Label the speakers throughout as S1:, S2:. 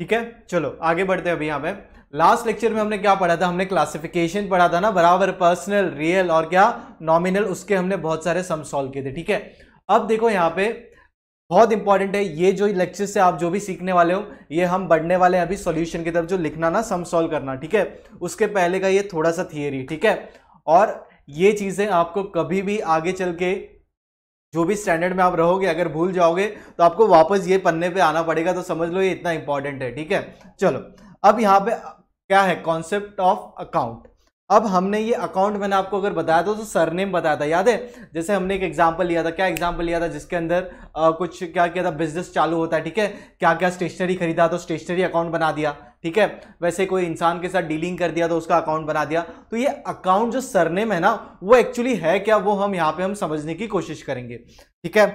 S1: ठीक है चलो आगे बढ़ते हैं अभी यहाँ पे लास्ट लेक्चर में हमने क्या पढ़ा था हमने क्लासिफिकेशन पढ़ा था ना बराबर पर्सनल रियल और क्या नॉमिनल उसके हमने बहुत सारे सम सॉल्व किए थे ठीक है अब देखो यहाँ पे बहुत इंपॉर्टेंट है ये जो लेक्चर से आप जो भी सीखने वाले हो ये हम बढ़ने वाले हैं अभी सॉल्यूशन की तरफ जो लिखना ना सम सॉल्व करना ठीक है उसके पहले का ये थोड़ा सा थियरी ठीक है और ये चीज़ें आपको कभी भी आगे चल के जो भी स्टैंडर्ड में आप रहोगे अगर भूल जाओगे तो आपको वापस ये पन्ने पे आना पड़ेगा तो समझ लो ये इतना इंपॉर्टेंट है ठीक है चलो अब यहाँ पे क्या है कॉन्सेप्ट ऑफ अकाउंट अब हमने ये अकाउंट मैंने आपको अगर बताया था तो सरनेम बताया था याद है जैसे हमने एक एग्जाम्पल लिया था क्या एग्जाम्पल लिया था जिसके अंदर आ, कुछ क्या किया था बिजनेस चालू होता है ठीक है क्या क्या स्टेशनरी खरीदा तो स्टेशनरी अकाउंट बना दिया ठीक है वैसे कोई इंसान के साथ डीलिंग कर दिया तो उसका अकाउंट बना दिया तो ये अकाउंट जो सरनेम है ना वो एक्चुअली है क्या वो हम यहाँ पे हम समझने की कोशिश करेंगे ठीक है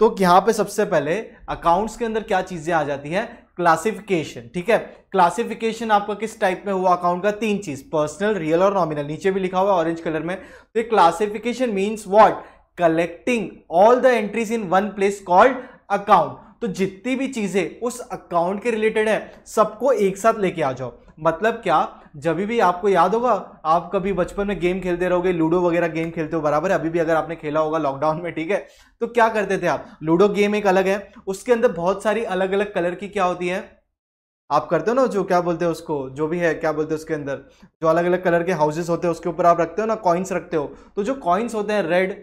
S1: तो यहाँ पे सबसे पहले अकाउंट्स के अंदर क्या चीज़ें आ जाती हैं क्लासिफिकेशन ठीक है क्लासिफिकेशन आपका किस टाइप में हुआ अकाउंट का तीन चीज़ पर्सनल रियल और नॉमिनल नीचे भी लिखा हुआ है ऑरेंज कलर में तो ये classification means what collecting all the entries in one place called account तो जितनी भी चीज़ें उस अकाउंट के रिलेटेड है सबको एक साथ लेके आ जाओ मतलब क्या जब भी आपको याद होगा आप कभी बचपन में गेम खेलते रहोगे लूडो वगैरह गेम खेलते हो बराबर है अभी भी अगर आपने खेला होगा लॉकडाउन में ठीक है तो क्या करते थे आप लूडो गेम एक अलग है उसके अंदर बहुत सारी अलग अलग कलर की क्या होती है आप करते हो ना जो क्या बोलते हैं उसको जो भी है क्या बोलते हैं उसके अंदर जो अलग अलग कलर के हाउसेस होते हैं उसके ऊपर आप रखते हो ना कॉइन्स रखते हो तो जो कॉइन्स होते हैं रेड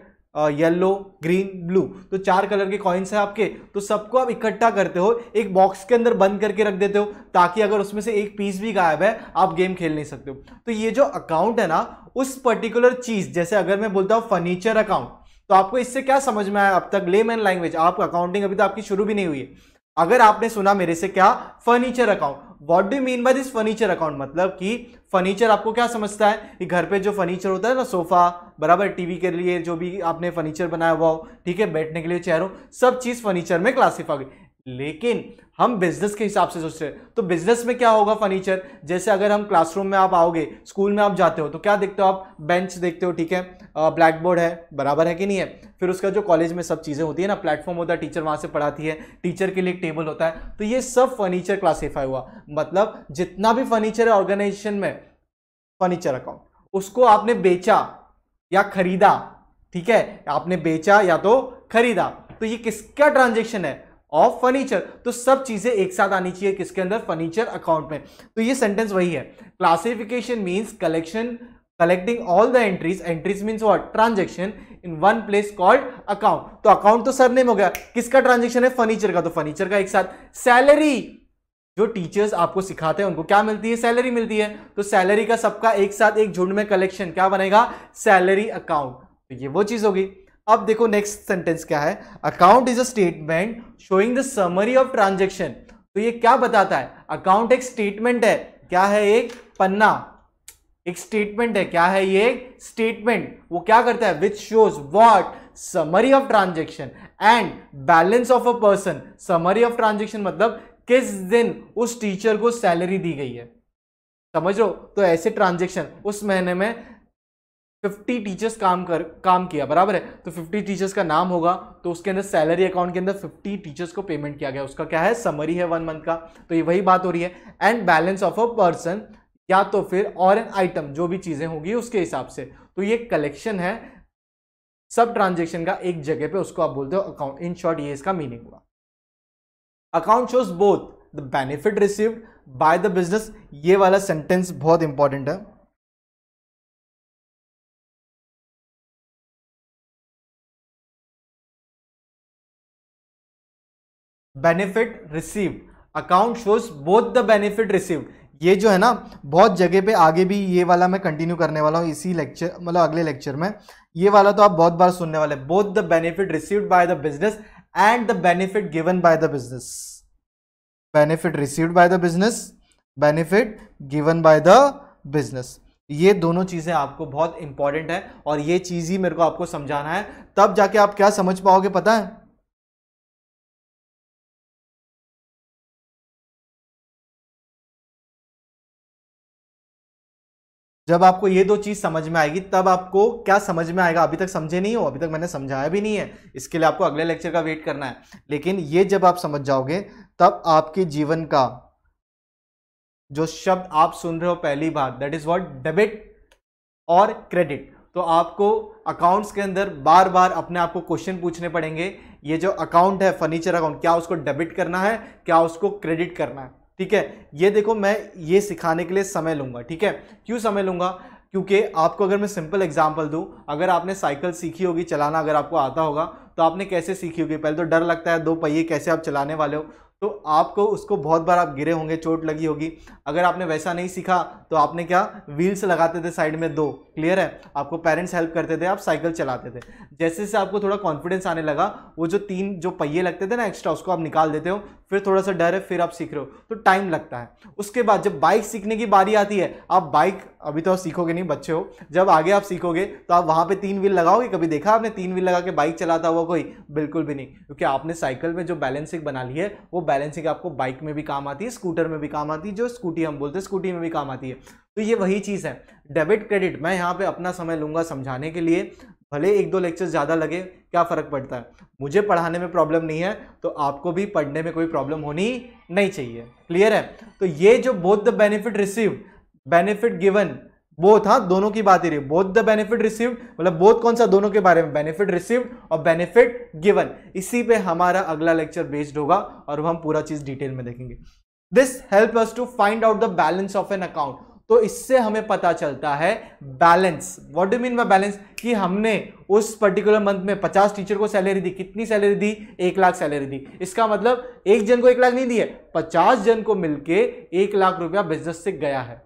S1: येलो ग्रीन ब्लू तो चार कलर के कॉइन्स हैं आपके तो सबको आप इकट्ठा करते हो एक बॉक्स के अंदर बंद करके रख देते हो ताकि अगर उसमें से एक पीस भी गायब है आप गेम खेल नहीं सकते हो तो ये जो अकाउंट है ना उस पर्टिकुलर चीज़ जैसे अगर मैं बोलता हूँ फर्नीचर अकाउंट तो आपको इससे क्या समझ में आया अब तक लेम एंड लैंग्वेज आप अकाउंटिंग अभी तो आपकी शुरू भी नहीं हुई है अगर आपने सुना मेरे से क्या furniture account what do mean by this furniture account मतलब कि फर्नीचर आपको क्या समझता है कि घर पे जो फर्नीचर होता है ना सोफा बराबर टीवी के लिए जो भी आपने फर्नीचर बनाया हुआ हो ठीक है बैठने के लिए चेयर हो सब चीज़ फर्नीचर में क्लासीफाई लेकिन हम बिजनेस के हिसाब से सोचते हैं तो बिजनेस में क्या होगा फर्नीचर जैसे अगर हम क्लासरूम में आप आओगे स्कूल में आप जाते हो तो क्या देखते हो आप बेंच देखते हो ठीक है ब्लैक बोर्ड है बराबर है कि नहीं है फिर उसका जो कॉलेज में सब चीज़ें होती है ना प्लेटफॉर्म होता है टीचर वहाँ से पढ़ाती है टीचर के लिए एक टेबल होता है तो ये सब फर्नीचर क्लासीफाई हुआ मतलब जितना भी फर्नीचर है ऑर्गेनाइजेशन में फर्नीचर अकाउंट उसको आपने बेचा या खरीदा ठीक है आपने बेचा या तो खरीदा तो ये किसका ट्रांजेक्शन है ऑफ फर्नीचर तो सब चीजें एक साथ आनी चाहिए किसके अंदर फर्नीचर अकाउंट में तो ये सेंटेंस वही है classification means collection collecting all the entries entries means what transaction in one place called account तो अकाउंट तो सर नेम हो गया किसका ट्रांजेक्शन है फर्नीचर का तो फर्नीचर का एक साथ सैलरी जो टीचर्स आपको सिखाते हैं उनको क्या मिलती है सैलरी मिलती है तो सैलरी का सबका एक साथ एक झुंड में कलेक्शन क्या बनेगा सैलरी अकाउंट तो ये वो चीज होगी अब देखो नेक्स्ट सेंटेंस क्या है account is a statement showing the summary of transaction तो ये क्या बताता है अकाउंट एक स्टेटमेंट है क्या है एक पन्ना एक स्टेटमेंट है क्या है ये स्टेटमेंट वो क्या करता है which shows what summary of transaction and balance of a person summary of transaction मतलब किस दिन उस टीचर को सैलरी दी गई है समझ लो तो ऐसे ट्रांजेक्शन उस महीने में फिफ्टी टीचर्स काम कर काम किया बराबर है तो फिफ्टी टीचर्स का नाम होगा तो उसके अंदर सैलरी अकाउंट के अंदर फिफ्टी टीचर्स को पेमेंट किया गया उसका क्या है समरी है वन मंथ का तो ये वही बात हो रही है and balance of a person या तो फिर और एन आइटम जो भी चीज़ें होगी उसके हिसाब से तो ये कलेक्शन है सब ट्रांजेक्शन का एक जगह पे उसको आप बोलते हो अकाउंट इन शॉर्ट ये इसका मीनिंग हुआ account shows both the benefit received by the business ये वाला सेंटेंस बहुत इंपॉर्टेंट है benefit received account shows both the benefit received ये जो है ना बहुत जगह पे आगे भी ये वाला मैं कंटिन्यू करने वाला हूँ इसी लेक्चर मतलब अगले लेक्चर में ये वाला तो आप बहुत बार सुनने वाले both the benefit received by the business and the benefit given by the business benefit received by the business benefit given by the business ये दोनों चीज़ें आपको बहुत इंपॉर्टेंट है और ये चीज़ ही मेरे को आपको समझाना है तब जाके आप क्या समझ पाओगे पता है जब आपको ये दो चीज़ समझ में आएगी तब आपको क्या समझ में आएगा अभी तक समझे नहीं हो अभी तक मैंने समझाया भी नहीं है इसके लिए आपको अगले लेक्चर का वेट करना है लेकिन ये जब आप समझ जाओगे तब आपके जीवन का जो शब्द आप सुन रहे हो पहली बार दैट इज वॉट डेबिट और क्रेडिट तो आपको अकाउंट्स के अंदर बार बार अपने आप को क्वेश्चन पूछने पड़ेंगे ये जो अकाउंट है फर्नीचर अकाउंट क्या उसको डेबिट करना है क्या उसको क्रेडिट करना है ठीक है ये देखो मैं ये सिखाने के लिए समय लूँगा ठीक है क्यों समय लूँगा क्योंकि आपको अगर मैं सिंपल एग्जाम्पल दूँ अगर आपने साइकिल सीखी होगी चलाना अगर आपको आता होगा तो आपने कैसे सीखी होगी पहले तो डर लगता है दो पहिए कैसे आप चलाने वाले हो तो आपको उसको बहुत बार आप गिरे होंगे चोट लगी होगी अगर आपने वैसा नहीं सीखा तो आपने क्या व्हील्स लगाते थे साइड में दो क्लियर है आपको पेरेंट्स हेल्प करते थे आप साइकिल चलाते थे जैसे जैसे आपको थोड़ा कॉन्फिडेंस आने लगा वो जो तीन जो पहिए लगते थे ना एक्स्ट्रा उसको आप निकाल देते हो फिर थोड़ा सा डर है फिर आप सीख रहे हो तो टाइम लगता है उसके बाद जब बाइक सीखने की बारी आती है आप बाइक अभी तो आप सीखोगे नहीं बच्चे हो जब आगे आप सीखोगे तो आप वहाँ पे तीन व्हील लगाओगे कभी देखा आपने तीन व्हील लगा के बाइक चलाता हुआ कोई बिल्कुल भी नहीं क्योंकि आपने साइकिल में जो बैलेंसिंग बना ली है वो बैलेंसिंग आपको बाइक में भी काम आती है स्कूटर में भी काम आती है जो स्कूटी हम बोलते हैं स्कूटी में भी काम आती है तो ये वही चीज़ है डेबिट क्रेडिट मैं यहाँ पर अपना समय लूँगा समझाने के लिए भले एक दो लेक्चर ज़्यादा लगे क्या फ़र्क पड़ता है मुझे पढ़ाने में प्रॉब्लम नहीं है तो आपको भी पढ़ने में कोई प्रॉब्लम होनी नहीं चाहिए क्लियर है तो ये जो both the benefit received benefit given both हाँ दोनों की बात ही रही बोथ द बेनिफिट रिसीव्ड मतलब बोथ कौन सा दोनों के बारे में बेनिफिट रिसीव्ड और बेनिफिट गिवन इसी पे हमारा अगला लेक्चर बेस्ड होगा और हम पूरा चीज डिटेल में देखेंगे this help us to find out the balance of an account तो इससे हमें पता चलता है balance what do mean by balance कि हमने उस पर्टिकुलर मंथ में पचास टीचर को सैलरी दी कितनी सैलरी दी एक लाख सैलरी दी इसका मतलब एक जन को एक लाख नहीं दी है पचास जन को मिलकर एक लाख रुपया बिजनेस से गया है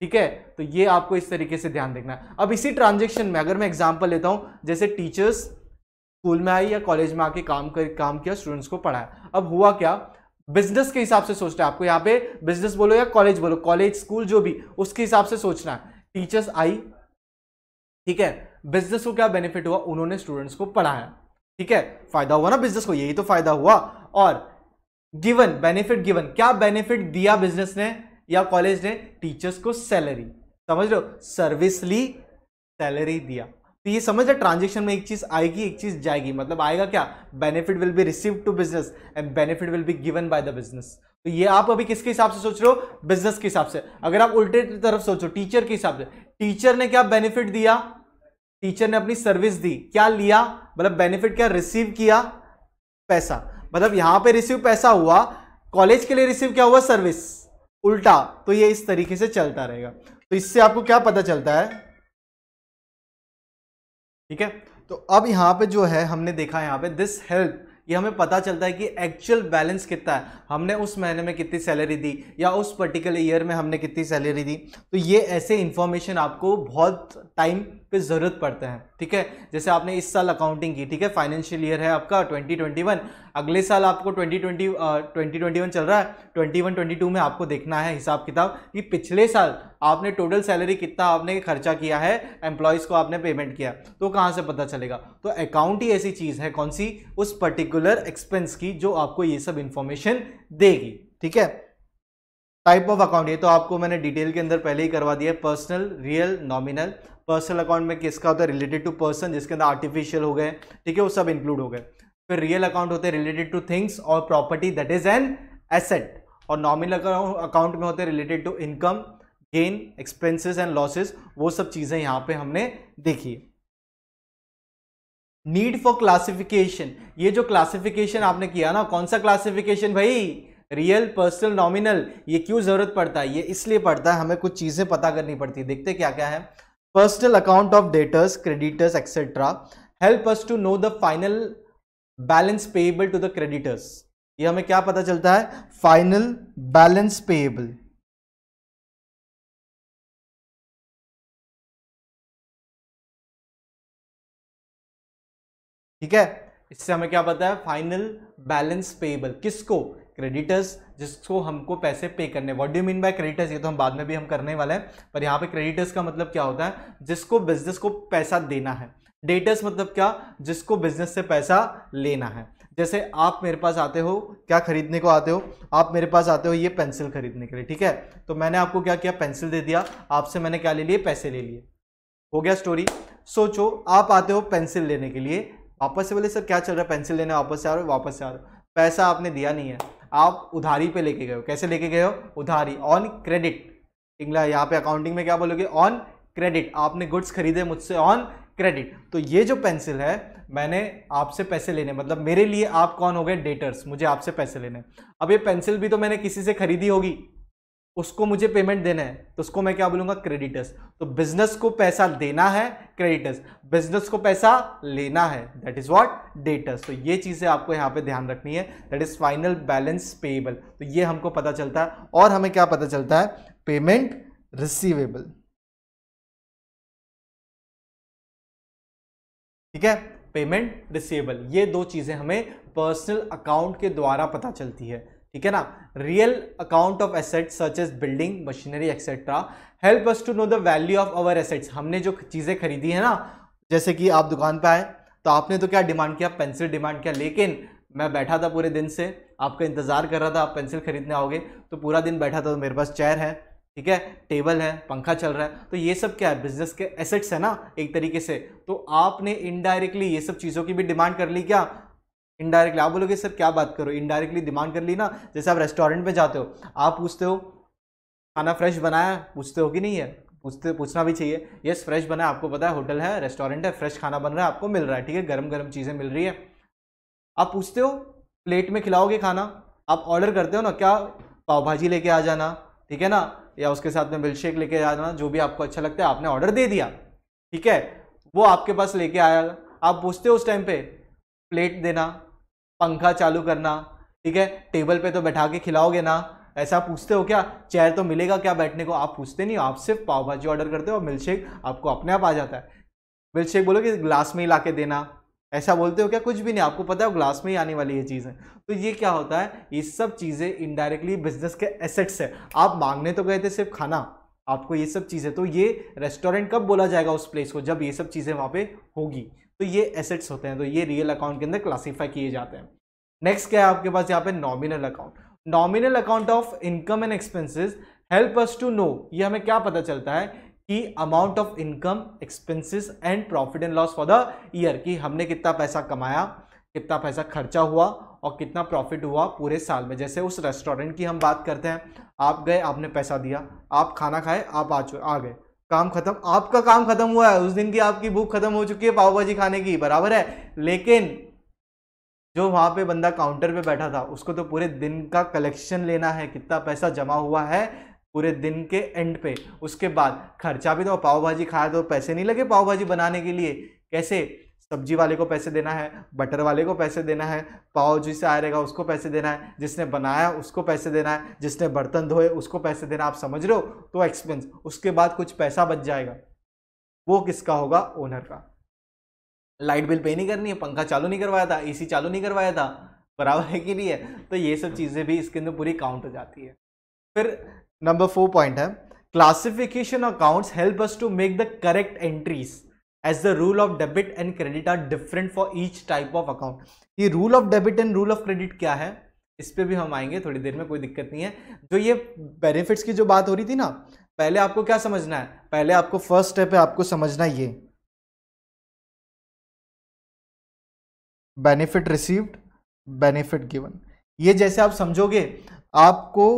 S1: ठीक है तो ये आपको इस तरीके से ध्यान देखना है अब इसी ट्रांजेक्शन में अगर मैं एग्जाम्पल लेता हूँ जैसे टीचर्स स्कूल में आई या कॉलेज में आके काम कर काम किया स्टूडेंट्स को पढ़ाया अब हुआ क्या बिजनेस के हिसाब से सोचना है आपको यहाँ पे बिजनेस बोलो या कॉलेज बोलो कॉलेज स्कूल जो भी उसके हिसाब से सोचना है टीचर्स आई ठीक है बिजनेस को क्या बेनिफिट हुआ उन्होंने स्टूडेंट्स को पढ़ाया ठीक है फायदा हुआ ना बिजनेस को यही तो फायदा हुआ और गिवन बेनिफिट गिवन क्या बेनिफिट दिया बिजनेस ने या कॉलेज ने टीचर्स को सैलरी समझ लो सर्विस ली सैलरी दिया तो ये समझ रहे ट्रांजेक्शन में एक चीज आएगी एक चीज जाएगी मतलब आएगा क्या benefit will be receive to business and benefit will be given by the business तो ये आप अभी किसके हिसाब से सोच रहे हो बिजनेस के हिसाब से अगर आप उल्टे तरफ सोचो टीचर के हिसाब से टीचर ने क्या बेनिफिट दिया टीचर ने अपनी सर्विस दी क्या लिया मतलब बेनिफिट क्या रिसीव किया पैसा मतलब यहां पे रिसीव पैसा हुआ कॉलेज के लिए रिसीव क्या हुआ सर्विस उल्टा तो ये इस तरीके से चलता रहेगा तो इससे आपको क्या पता चलता है ठीक है तो अब यहाँ पे जो है हमने देखा यहाँ पे दिस हेल्प ये हमें पता चलता है कि एक्चुअल बैलेंस कितना है हमने उस महीने में कितनी सैलरी दी या उस पर्टिकुलर ईयर में हमने कितनी सैलरी दी तो ये ऐसे इन्फॉर्मेशन आपको बहुत टाइम पे ज़रूरत पड़ता है ठीक है जैसे आपने इस साल अकाउंटिंग की ठीक है फाइनेंशियल ईयर है आपका 2021 अगले साल आपको 2020 2021 चल रहा है 21 22 में आपको देखना है हिसाब किताब कि पिछले साल आपने टोटल सैलरी कितना आपने खर्चा किया है एम्प्लॉयज़ को आपने पेमेंट किया तो कहाँ से पता चलेगा तो अकाउंट ही ऐसी चीज़ है कौन सी उस पर्टिकुलर एक्सपेंस की जो आपको ये सब इन्फॉर्मेशन देगी ठीक है टाइप ऑफ अकाउंट ये तो आपको मैंने डिटेल के अंदर पहले ही करवा दिया है personal real nominal personal account में किसका होता है रिलेटेड टू पर्सन जिसके अंदर आर्टिफिशियल हो गए ठीक है वो सब इंक्लूड हो गए फिर रियल अकाउंट होते हैं रिलेटेड टू थिंग्स और property that is an asset और नॉमिनल अकाउंट में होते हैं related to income gain expenses and losses वो सब चीज़ें यहाँ पे हमने देखी नीड फॉर क्लासिफिकेशन ये जो क्लासिफिकेशन आपने किया ना कौन सा क्लासिफिकेशन भाई रियल पर्सनल नॉमिनल ये क्यों ज़रूरत पड़ता है ये इसलिए पड़ता है हमें कुछ चीज़ें पता करनी पड़ती है देखते क्या क्या है personal account of debtors creditors etcetera help us to know the final balance payable to the creditors ये हमें क्या पता चलता है फाइनल बैलेंस पेएबल ठीक है इससे हमें क्या पता है फाइनल बैलेंस पेएबल किसको क्रेडिटर्स जिसको हमको पैसे पे करने what do mean by creditors ये तो हम बाद में भी हम करने वाले हैं पर यहाँ पे क्रेडिटर्स का मतलब क्या होता है जिसको बिजनेस को पैसा देना है डेटर्स मतलब क्या जिसको बिजनेस से पैसा लेना है जैसे आप मेरे पास आते हो क्या खरीदने को आते हो आप मेरे पास आते हो ये पेंसिल खरीदने के लिए ठीक है तो मैंने आपको क्या किया पेंसिल दे दिया आपसे मैंने क्या ले लिए पैसे ले लिए हो गया स्टोरी सोचो आप आते हो पेंसिल लेने के लिए वापस से बोले सर क्या चल रहा है पेंसिल लेने वापस से आ रहे हो वापस से आ रहे हो पैसा आपने दिया नहीं है आप उधारी पे लेके गए हो कैसे लेके गए हो उधारी ऑन क्रेडिट इंग्ला यहाँ पे अकाउंटिंग में क्या बोलोगे ऑन क्रेडिट आपने गुड्स खरीदे मुझसे ऑन क्रेडिट तो ये जो पेंसिल है मैंने आपसे पैसे लेने मतलब मेरे लिए आप कौन हो गए डेटर्स मुझे आपसे पैसे लेने अब ये पेंसिल भी तो मैंने किसी से खरीदी होगी उसको मुझे पेमेंट देना है तो उसको मैं क्या बोलूंगा क्रेडिटर्स तो बिजनेस को पैसा देना है क्रेडिटर्स बिजनेस को पैसा लेना है दैट इज वॉट डेटर्स तो ये चीज़ें आपको यहाँ पे ध्यान रखनी है that is final balance payable तो ये हमको पता चलता है और हमें क्या पता चलता है पेमेंट रिसीवेबल ठीक है पेमेंट रिसीवेबल ये दो चीज़ें हमें पर्सनल अकाउंट के द्वारा पता चलती है ठीक है ना real account of assets such as building machinery etcetera help us to know the value of our assets हमने जो चीज़ें खरीदी है ना जैसे कि आप दुकान पर आए तो आपने तो क्या डिमांड किया पेंसिल डिमांड किया लेकिन मैं बैठा था पूरे दिन से आपका इंतज़ार कर रहा था आप पेंसिल खरीदने आओगे तो पूरा दिन बैठा था तो मेरे पास चेयर है ठीक है टेबल है पंखा चल रहा है तो ये सब क्या है बिजनेस के एसेट्स है ना एक तरीके से तो आपने इनडायरेक्टली ये सब चीज़ों की भी डिमांड कर ली क्या इनडायरेक्टली आप बोलोगे सर क्या बात करो इनडायरेक्टली डिमांड कर ली ना जैसे आप रेस्टोरेंट में जाते हो आप पूछते हो खाना फ्रेश बनाया पूछते हो कि नहीं है पूछते पूछना भी चाहिए यस फ्रेश बना है आपको पता है होटल है रेस्टोरेंट है फ्रेश खाना बन रहा है आपको मिल रहा है ठीक है गर्म गर्म चीज़ें मिल रही है आप पूछते हो प्लेट में खिलाओगे खाना आप ऑर्डर करते हो ना क्या पाव भाजी लेके आ जाना ठीक है ना या उसके साथ में मिल्कशेक लेके आ जाना जो भी आपको अच्छा लगता है आपने ऑर्डर दे दिया ठीक है वो आपके पास लेके आया आप पूछते हो उस टाइम पे प्लेट देना पंखा चालू करना ठीक है टेबल पे तो बैठा के खिलाओगे ना ऐसा पूछते हो क्या चेयर तो मिलेगा क्या बैठने को आप पूछते नहीं आप सिर्फ पाव भाजी ऑर्डर करते हो और मिल्कशेक आपको अपने आप आ जाता है मिल्कशेक बोलो कि ग्लास में ही ला देना ऐसा बोलते हो क्या कुछ भी नहीं आपको पता है ग्लास में ही आने वाली ये चीज़ें तो ये क्या होता है ये सब चीज़ें इनडायरेक्टली बिजनेस के एसेट्स है आप मांगने तो गए थे सिर्फ खाना आपको ये सब चीज़ें तो ये रेस्टोरेंट कब बोला जाएगा उस प्लेस को जब ये सब चीज़ें वहाँ पे होगी तो ये एसेट्स होते हैं तो ये रियल अकाउंट के अंदर क्लासीफाई किए जाते हैं नेक्स्ट क्या है आपके पास यहाँ पे nominal account nominal account of income and expenses help us to know ये हमें क्या पता चलता है कि amount of income expenses and profit and loss for the year कि हमने कितना पैसा कमाया कितना पैसा खर्चा हुआ और कितना प्रॉफिट हुआ पूरे साल में जैसे उस रेस्टोरेंट की हम बात करते हैं आप गए आपने पैसा दिया आप खाना खाए आप आ, आ गए काम खत्म आपका काम खत्म हुआ है उस दिन की आपकी भूख खत्म हो चुकी है पाव भाजी खाने की बराबर है लेकिन जो वहाँ पे बंदा काउंटर पे बैठा था उसको तो पूरे दिन का कलेक्शन लेना है कितना पैसा जमा हुआ है पूरे दिन के एंड पे उसके बाद खर्चा भी तो पाव भाजी खाया तो पैसे नहीं लगे पाव भाजी बनाने के लिए कैसे सब्जी वाले को पैसे देना है बटर वाले को पैसे देना है पाव जी से रहेगा उसको पैसे देना है जिसने बनाया उसको पैसे देना है जिसने बर्तन धोए उसको पैसे देना आप समझ रहे हो तो एक्सपेंस उसके बाद कुछ पैसा बच जाएगा वो किसका होगा ओनर का लाइट बिल पे नहीं करनी है पंखा चालू नहीं करवाया था एसी चालू नहीं करवाया था बराबर है कि नहीं है तो ये सब चीज़ें भी इसके अंदर पूरी काउंट हो जाती है फिर नंबर फोर पॉइंट है classification accounts help us to make the correct entries as the rule of debit and credit are different for each type of account ये rule of debit and rule of credit क्या है इस पर भी हम आएंगे थोड़ी देर में कोई दिक्कत नहीं है जो ये बेनिफिट्स की जो बात हो रही थी ना पहले आपको क्या समझना है पहले आपको फर्स्ट स्टेप है आपको समझना ये बेनिफिट रिसीव्ड बेनिफिट गिवन ये जैसे आप समझोगे आपको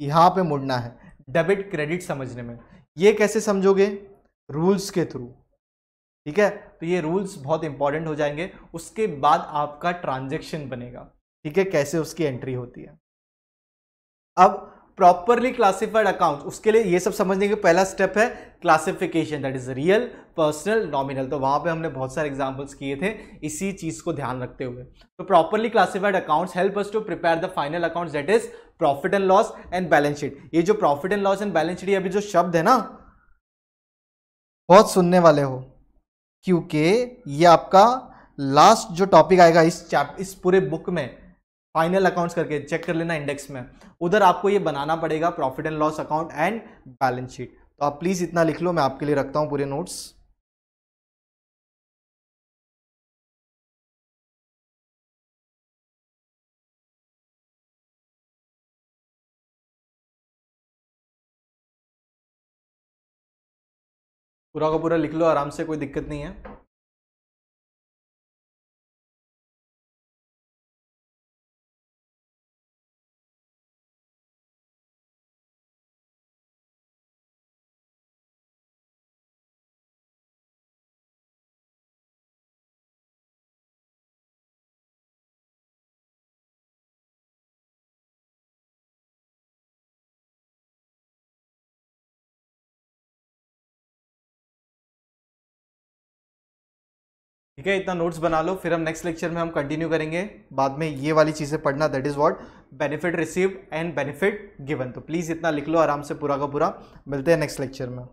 S1: यहाँ पे मुड़ना है डेबिट क्रेडिट समझने में ये कैसे समझोगे रूल्स के थ्रू ठीक है तो ये रूल्स बहुत इंपॉर्टेंट हो जाएंगे उसके बाद आपका ट्रांजेक्शन बनेगा ठीक है कैसे उसकी एंट्री होती है अब प्रॉपरली क्लासिफाइड अकाउंट उसके लिए ये सब समझने के पहला स्टेप है classification that is real personal nominal तो वहां पे हमने बहुत सारे एग्जांपल्स किए थे इसी चीज़ को ध्यान रखते हुए तो properly classified accounts help us to prepare the final account that is profit and loss and balance sheet ये जो profit and loss and balance sheet अभी जो शब्द है ना बहुत सुनने वाले हो क्योंकि ये आपका लास्ट जो टॉपिक आएगा इस चैप इस पूरे बुक में फाइनल अकाउंट्स करके चेक कर लेना इंडेक्स में उधर आपको ये बनाना पड़ेगा profit and loss account and balance sheet तो आप प्लीज़ इतना लिख लो मैं आपके लिए रखता हूँ पूरे नोट्स पूरा का पूरा लिख लो आराम से कोई दिक्कत नहीं है ठीक है इतना नोट्स बना लो फिर हम नेक्स्ट लेक्चर में हम कंटिन्यू करेंगे बाद में ये वाली चीज़ें पढ़ना that is what benefit receive and benefit given तो प्लीज़ इतना लिख लो आराम से पूरा का पूरा मिलते हैं नेक्स्ट लेक्चर में